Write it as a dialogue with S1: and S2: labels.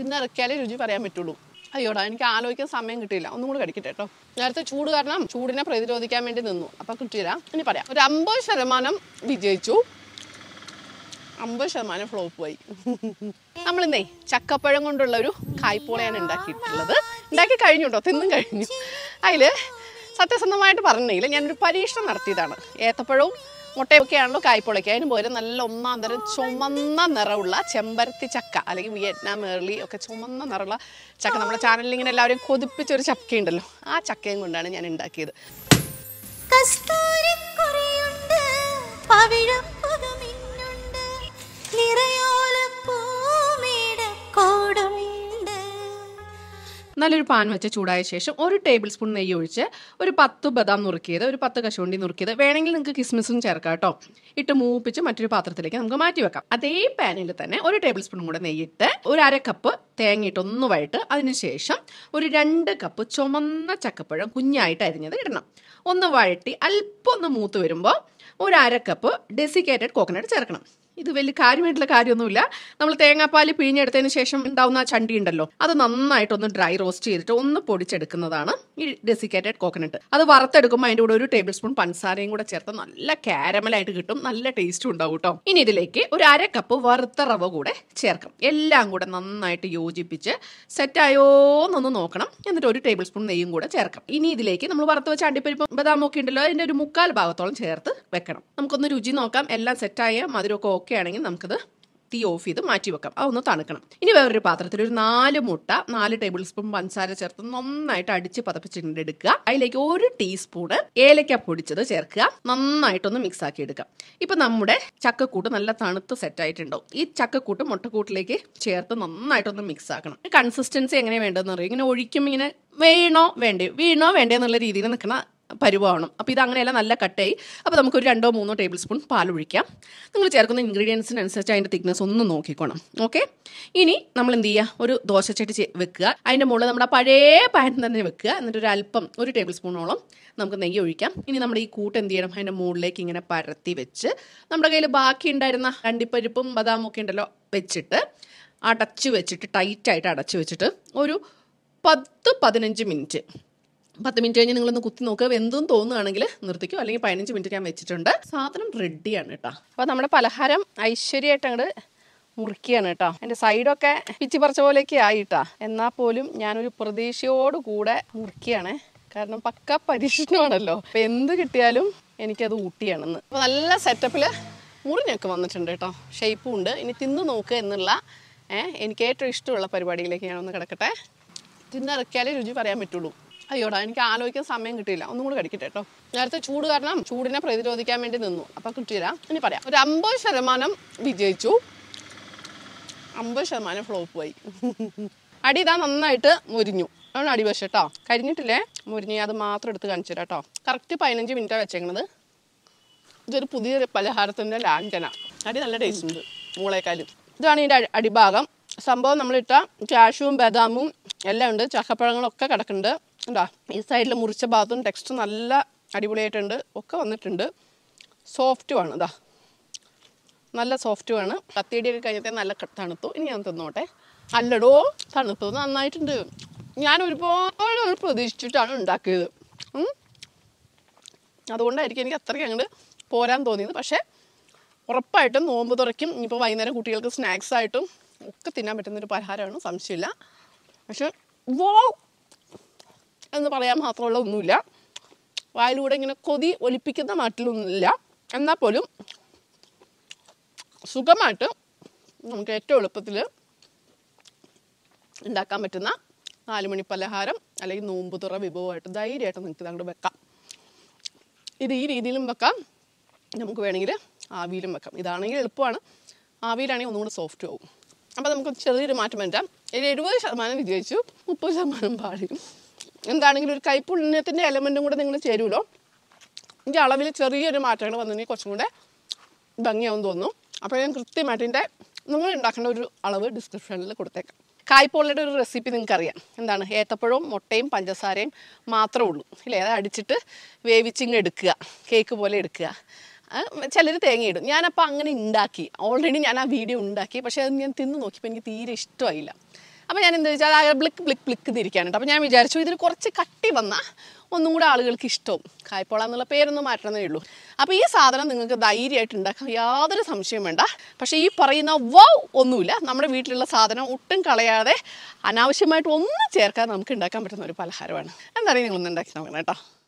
S1: തിന്നിറക്കിയാലേ രുചി പറയാൻ പറ്റുള്ളൂ അയ്യോടാ എനിക്ക് ആലോചിക്കാൻ സമയം കിട്ടിയില്ല ഒന്നും കൂടി കടിക്കട്ടെ കേട്ടോ നേരത്തെ ചൂട് കാരണം ചൂടിനെ പ്രതിരോധിക്കാൻ വേണ്ടി നിന്നു അപ്പൊ കിട്ടിയില്ല ഇനി പറയാം ഒരു അമ്പത് ശതമാനം വിജയിച്ചു അമ്പത് ശതമാനം ഫ്ലോപ്പ് പോയി ഇന്നേ ചക്കപ്പഴം കൊണ്ടുള്ള ഒരു കായ്പോളയാണ് ഉണ്ടാക്കിയിട്ടുള്ളത് ഉണ്ടാക്കി കഴിഞ്ഞു കേട്ടോ തിന്നും കഴിഞ്ഞു അതില് സത്യസന്ധമായിട്ട് പറഞ്ഞില്ല ഞാനൊരു പരീക്ഷണം നടത്തിയതാണ് ഏത്തപ്പഴവും മുട്ടയൊക്കെ ആണല്ലോ കായ്പൊളയ്ക്കുക അതിന് പോലെ നല്ല ഒന്നാം തരം ചുമന്ന നിറമുള്ള ചെമ്പരത്തി ചക്ക അല്ലെങ്കിൽ വിയറ്റ്നാം ഏർലി ഒക്കെ ചുമന്ന നിറമുള്ള ചക്ക നമ്മുടെ ചാനലിൽ ഇങ്ങനെ എല്ലാവരും കൊതിപ്പിച്ചൊരു ചക്കയുണ്ടല്ലോ ആ ചക്കയും കൊണ്ടാണ് ഞാൻ ഉണ്ടാക്കിയത് നല്ലൊരു പാൻ വെച്ച് ചൂടായ ശേഷം ഒരു ടേബിൾ സ്പൂൺ നെയ്യ് ഒഴിച്ച് ഒരു പത്ത് ബദാം നുറുക്കിയത് ഒരു പത്ത് കശുവണ്ടി നുറുക്കിയത് വേണമെങ്കിൽ നിങ്ങൾക്ക് കിസ്മിസും ചേർക്കാം കേട്ടോ ഇട്ട് മൂപ്പിച്ച് മറ്റൊരു പാത്രത്തിലേക്ക് നമുക്ക് മാറ്റി വെക്കാം അതേ പാനിൽ തന്നെ ഒരു ടേബിൾ സ്പൂൺ കൂടെ നെയ്യിട്ട് ഒരു അര കപ്പ് തേങ്ങയിട്ട് ഒന്ന് വഴട്ട് അതിനുശേഷം ഒരു രണ്ട് കപ്പ് ചുമന്ന ചക്കപ്പഴം കുഞ്ഞായിട്ട് അരിഞ്ഞത് ഇടണം ഒന്ന് വഴട്ടി അല്പം ഒന്ന് മൂത്ത് വരുമ്പോൾ ഒരു അര കപ്പ് ഡെസിക്കേറ്റഡ് കോക്കനട്ട് ചേർക്കണം ഇത് വലിയ കാര്യമായിട്ടുള്ള കാര്യമൊന്നുമില്ല നമ്മൾ തേങ്ങാപ്പാൽ പിഴിഞ്ഞെടുത്തതിന് ശേഷം ഉണ്ടാവുന്ന ആ ചണ്ടി ഉണ്ടല്ലോ അത് നന്നായിട്ടൊന്ന് ഡ്രൈ റോസ്റ്റ് ചെയ്തിട്ട് ഒന്ന് പൊടിച്ചെടുക്കുന്നതാണ് ഈ ഡെസിക്കേറ്റഡ് കോക്കനട്ട് അത് വറുത്തെടുക്കുമ്പോൾ അതിൻ്റെ കൂടെ ഒരു ടേബിൾ സ്പൂൺ പഞ്ചസാരയും കൂടെ ചേർത്ത് നല്ല കാരമലായിട്ട് കിട്ടും നല്ല ടേസ്റ്റും ഉണ്ടാവും കേട്ടോ ഇനി ഇതിലേക്ക് ഒരു അര കപ്പ് വറുത്ത റവ കൂടെ ചേർക്കും എല്ലാം കൂടെ നന്നായിട്ട് യോജിപ്പിച്ച് സെറ്റ് എന്നൊന്ന് നോക്കണം എന്നിട്ട് ഒരു ടേബിൾ സ്പൂൺ നെയ്യും കൂടെ ചേർക്കാം ഇനി ഇതിലേക്ക് നമ്മൾ വറുത്ത് വെച്ച അണ്ടിപ്പരിപ്പ് ബദാമൊക്കെ ഉണ്ടല്ലോ അതിൻ്റെ ഒരു മുക്കാൽ ഭാഗത്തോളം ചേർത്ത് വെക്കണം നമുക്കൊന്ന് രുചി നോക്കാം എല്ലാം സെറ്റായ മധുരമൊക്കെ ഓക്കെ ആണെങ്കിൽ നമുക്കത് തീ ഓഫ് ചെയ്ത് മാറ്റി വെക്കാം അതൊന്ന് തണുക്കണം ഇനി വേറൊരു പാത്രത്തിൽ ഒരു നാല് മുട്ട നാല് ടേബിൾ സ്പൂൺ പഞ്ചസാര ചേർത്ത് നന്നായിട്ട് അടിച്ച് പതപ്പിച്ചിട്ടുണ്ട് എടുക്കുക അതിലേക്ക് ഒരു ടീസ്പൂണ് ഏലക്ക പൊടിച്ചത് ചേർക്കുക നന്നായിട്ടൊന്ന് മിക്സ് ആക്കി എടുക്കാം ഇപ്പൊ നമ്മുടെ ചക്കക്കൂട്ട് നല്ല തണുത്ത് സെറ്റ് ആയിട്ടുണ്ടാവും ഈ ചക്കക്കൂട്ട് മുട്ടക്കൂട്ടിലേക്ക് ചേർത്ത് നന്നായിട്ടൊന്ന് മിക്സ് ആക്കണം കൺസിസ്റ്റൻസി എങ്ങനെയാണ് വേണ്ടതെന്ന് അറിയാം ഇങ്ങനെ ഒഴിക്കും ഇങ്ങനെ വീണോ വേണ്ടേ വീണോ വേണ്ടേ എന്നുള്ള രീതിയിൽ നിൽക്കുന്ന പരുവാവണം അപ്പോൾ ഇത് നല്ല കട്ടായി അപ്പോൾ നമുക്കൊരു രണ്ടോ മൂന്നോ ടേബിൾ സ്പൂൺ പാൽ ഒഴിക്കാം നിങ്ങൾ ചേർക്കുന്ന ഇൻഗ്രീഡിയൻസിനനുസരിച്ച് അതിൻ്റെ തിക്നെസ് ഒന്ന് നോക്കിക്കോണം ഓക്കെ ഇനി നമ്മൾ എന്ത് ചെയ്യുക ഒരു ദോശച്ചട്ടി വെക്കുക അതിൻ്റെ മുകളിൽ നമ്മുടെ പഴയ പാൻ തന്നെ വെക്കുക എന്നിട്ട് ഒരു അല്പം ഒരു ടേബിൾ സ്പൂണോളം നമുക്ക് നെയ്യ് ഒഴിക്കാം ഇനി നമ്മൾ ഈ കൂട്ട് എന്ത് ചെയ്യണം അതിൻ്റെ മുകളിലേക്ക് ഇങ്ങനെ പരത്തി വെച്ച് നമ്മുടെ കയ്യിൽ ബാക്കി ഉണ്ടായിരുന്ന അണ്ടിപ്പരിപ്പും ബദാമും ഒക്കെ ഉണ്ടല്ലോ വെച്ചിട്ട് അടച്ചു വെച്ചിട്ട് ടൈറ്റായിട്ട് അടച്ചു വെച്ചിട്ട് ഒരു പത്ത് പതിനഞ്ച് മിനിറ്റ് പത്ത് മിനിറ്റ് കഴിഞ്ഞ് നിങ്ങളൊന്ന് കുത്തി നോക്കുക എന്തും തോന്നുകയാണെങ്കിൽ നിർത്തിക്കോ അല്ലെങ്കിൽ പതിനഞ്ച് മിനിറ്റ് ഞാൻ വെച്ചിട്ടുണ്ട് സാധനം റെഡിയാണ് കേട്ടോ അപ്പോൾ നമ്മുടെ പലഹാരം ഐശ്വര്യമായിട്ട് മുറുക്കിയാണ് മുറിക്കുകയാണ് കേട്ടോ എൻ്റെ സൈഡൊക്കെ പിച്ചി പറിച്ച പോലെയൊക്കെ ആയിട്ടാ എന്നാൽ പോലും ഞാനൊരു പ്രതീക്ഷയോട് കൂടെ മുറിക്കുകയാണ് കാരണം പക്ക പരീക്ഷണമാണല്ലോ അപ്പോൾ എന്ത് കിട്ടിയാലും എനിക്കത് ഊട്ടിയാണെന്ന് അപ്പോൾ നല്ല സെറ്റപ്പിൽ മുറിഞ്ഞൊക്കെ വന്നിട്ടുണ്ട് കേട്ടോ ഷേപ്പും ഉണ്ട് ഇനി തിന്ന് നോക്കുക എന്നുള്ള എനിക്ക് ഏറ്റവും ഇഷ്ടമുള്ള പരിപാടിയിലേക്ക് ഞാനൊന്ന് കിടക്കട്ടെ തിന്നിറക്കിയാലേ രുചി പറയാൻ പറ്റുള്ളൂ അയ്യോടാ എനിക്ക് ആലോചിക്കാൻ സമയം കിട്ടിയില്ല ഒന്നും കൂടി കടിക്കട്ടെ കേട്ടോ നേരത്തെ ചൂട് കാരണം ചൂടിനെ പ്രതിരോധിക്കാൻ വേണ്ടി നിന്നു അപ്പോൾ കിട്ടിയില്ല ഇനി പറയാം ഒരു അമ്പത് ശതമാനം വിജയിച്ചു അമ്പത് ശതമാനം ഫ്ലോപ്പ് പോയി അടി ഇതാ നന്നായിട്ട് മുരിഞ്ഞു അതാണ് അടി വശം കേട്ടോ കരിഞ്ഞിട്ടില്ലേ മുരിഞ്ഞ് അത് മാത്രം എടുത്ത് കാണിച്ചു തരാം കേട്ടോ കറക്റ്റ് പതിനഞ്ച് മിനിറ്റാണ് വെച്ചേക്കണത് ഇതൊരു പുതിയ പലഹാരത്തിൻ്റെ ലാഞ്ചന അടി നല്ല ടേസ്റ്റ് ഉണ്ട് മൂളേക്കാലും ഇതാണ് ഇതിൻ്റെ അടിഭാഗം സംഭവം നമ്മളിട്ട കാഷ്യൂവും ബദാമും എല്ലാം ഉണ്ട് ചക്കപ്പഴങ്ങളൊക്കെ കിടക്കുന്നുണ്ട് എന്താ ഈ സൈഡിൽ മുറിച്ച ഭാഗത്തും ടെക്സ്റ്റ് നല്ല അടിപൊളിയായിട്ടുണ്ട് ഒക്കെ വന്നിട്ടുണ്ട് ആണ് ഇതാ നല്ല വേണം കത്തിയടിയൊക്കെ കഴിഞ്ഞത്തെ നല്ല തണുത്തു ഇനി ഞാൻ തന്നോട്ടെ അല്ലടോ തണുപ്പ് നന്നായിട്ടുണ്ട് ഞാൻ ഒരുപാട് പ്രതീക്ഷിച്ചിട്ടാണ് ഉണ്ടാക്കിയത് അതുകൊണ്ടായിരിക്കും എനിക്ക് അത്രയ്ക്ക് അങ്ങോട്ട് പോരാൻ തോന്നിയത് പക്ഷേ ഉറപ്പായിട്ടും നോമ്പ് തുറയ്ക്കും ഇനിയിപ്പോൾ വൈകുന്നേരം കുട്ടികൾക്ക് സ്നാക്സ് ആയിട്ടും ഒക്കെ തിന്നാൻ പറ്റുന്നൊരു പരിഹാരമാണ് സംശയമില്ല പക്ഷെ വോ എന്ന് പറയാൻ മാത്രമുള്ള ഒന്നുമില്ല വായിലൂടെ ഇങ്ങനെ കൊതി ഒലിപ്പിക്കുന്ന മാറ്റിലൊന്നുമില്ല എന്നാൽ പോലും സുഖമായിട്ട് നമുക്ക് ഏറ്റവും എളുപ്പത്തിൽ ഉണ്ടാക്കാൻ പറ്റുന്ന നാലുമണി പലഹാരം അല്ലെങ്കിൽ നോമ്പ് തുറ വിഭവമായിട്ട് ധൈര്യമായിട്ട് നിങ്ങൾക്ക് ഇതങ്ങോട് വെക്കാം ഇത് ഈ രീതിയിലും വെക്കാം നമുക്ക് വേണമെങ്കിൽ ആവിയിലും വെക്കാം ഇതാണെങ്കിൽ എളുപ്പമാണ് ആവിയിലാണെങ്കിൽ കൂടെ സോഫ്റ്റ് ആവും അപ്പോൾ നമുക്ക് ചെറിയൊരു മാറ്റം വരാം എഴുപത് ശതമാനം വിജയിച്ചു മുപ്പത് ശതമാനം പാടിയും എന്താണെങ്കിലും ഒരു കൈപ്പുണ്യത്തിൻ്റെ എലമെൻറ്റും കൂടെ നിങ്ങൾ ചേരുമല്ലോ ഇതിൻ്റെ അളവിൽ ചെറിയൊരു മാറ്റങ്ങൾ വന്നിട്ടുണ്ടെങ്കിൽ കുറച്ചും കൂടെ ഭംഗിയാവും തോന്നുന്നു അപ്പോൾ ഞാൻ കൃത്യമായിട്ട് ഇതിൻ്റെ നിങ്ങൾ ഉണ്ടാക്കേണ്ട ഒരു അളവ് ഡിസ്ക്രിപ്ഷനിൽ കൊടുത്തേക്കാം കായ്പോളയുടെ ഒരു റെസിപ്പി നിങ്ങൾക്കറിയാം എന്താണ് ഏത്തപ്പഴവും മുട്ടയും പഞ്ചസാരയും മാത്രമേ ഉള്ളൂ ഇല്ലേ അത് അടിച്ചിട്ട് വേവിച്ചിങ്ങ് എടുക്കുക കേക്ക് പോലെ എടുക്കുക ചിലർ തേങ്ങയിടും ഞാനപ്പോൾ അങ്ങനെ ഉണ്ടാക്കി ഓൾറെഡി ഞാൻ ആ വീഡിയോ ഉണ്ടാക്കി പക്ഷേ അത് ഞാൻ തിന്ന് നോക്കിയപ്പോൾ എനിക്ക് തീരെ ഇഷ്ടമായില്ല അപ്പോൾ ഞാൻ എന്താ വെച്ചാൽ അത് ബ്ലിക്ക് ബ്ലിക്ക് ബ്ലിക്ക് തിരിക്കാനുണ്ട് അപ്പോൾ ഞാൻ വിചാരിച്ചു ഇതിന് കുറച്ച് കട്ടി വന്നാൽ ഒന്നും കൂടെ ആളുകൾക്ക് ഇഷ്ടവും കായ്പോള എന്നുള്ള പേരൊന്നും മാറ്റണമേ ഉള്ളൂ അപ്പോൾ ഈ സാധനം നിങ്ങൾക്ക് ധൈര്യമായിട്ട് ഉണ്ടാക്കാൻ യാതൊരു സംശയം വേണ്ട പക്ഷേ ഈ പറയുന്ന വൗ ഒന്നുമില്ല നമ്മുടെ വീട്ടിലുള്ള സാധനം ഒട്ടും കളയാതെ അനാവശ്യമായിട്ട് ഒന്നും ചേർക്കാതെ നമുക്ക് ഉണ്ടാക്കാൻ പറ്റുന്ന ഒരു പലഹാരമാണ് എന്തായാലും നിങ്ങളൊന്നും ഉണ്ടാക്കി നോക്കണം കേട്ടോ